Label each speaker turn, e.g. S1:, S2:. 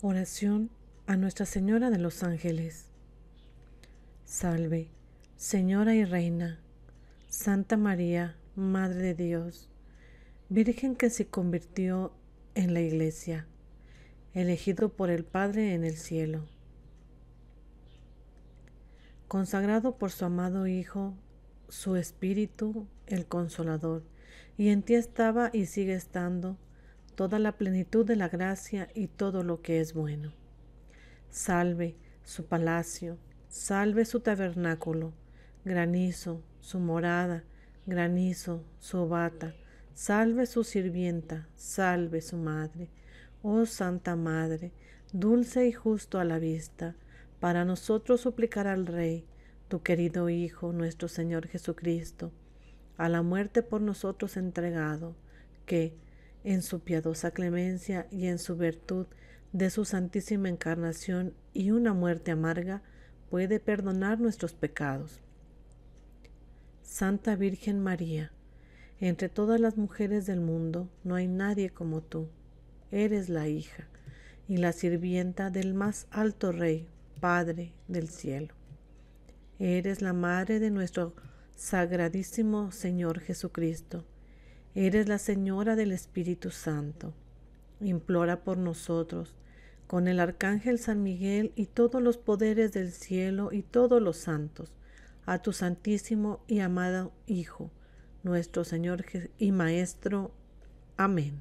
S1: Oración a Nuestra Señora de los Ángeles. Salve, Señora y Reina, Santa María, Madre de Dios, Virgen que se convirtió en la Iglesia, elegido por el Padre en el cielo. Consagrado por su amado Hijo, su Espíritu, el Consolador, y en ti estaba y sigue estando toda la plenitud de la gracia y todo lo que es bueno. Salve su palacio, salve su tabernáculo, granizo, su morada, granizo, su bata, salve su sirvienta, salve su madre. Oh Santa Madre, dulce y justo a la vista, para nosotros suplicar al Rey, tu querido Hijo, nuestro Señor Jesucristo, a la muerte por nosotros entregado, que, en su piadosa clemencia y en su virtud de su santísima encarnación y una muerte amarga, puede perdonar nuestros pecados. Santa Virgen María, entre todas las mujeres del mundo no hay nadie como tú. Eres la hija y la sirvienta del más alto Rey, Padre del cielo. Eres la madre de nuestro sagradísimo Señor Jesucristo Eres la Señora del Espíritu Santo. Implora por nosotros, con el Arcángel San Miguel y todos los poderes del cielo y todos los santos, a tu Santísimo y amado Hijo, nuestro Señor y Maestro. Amén.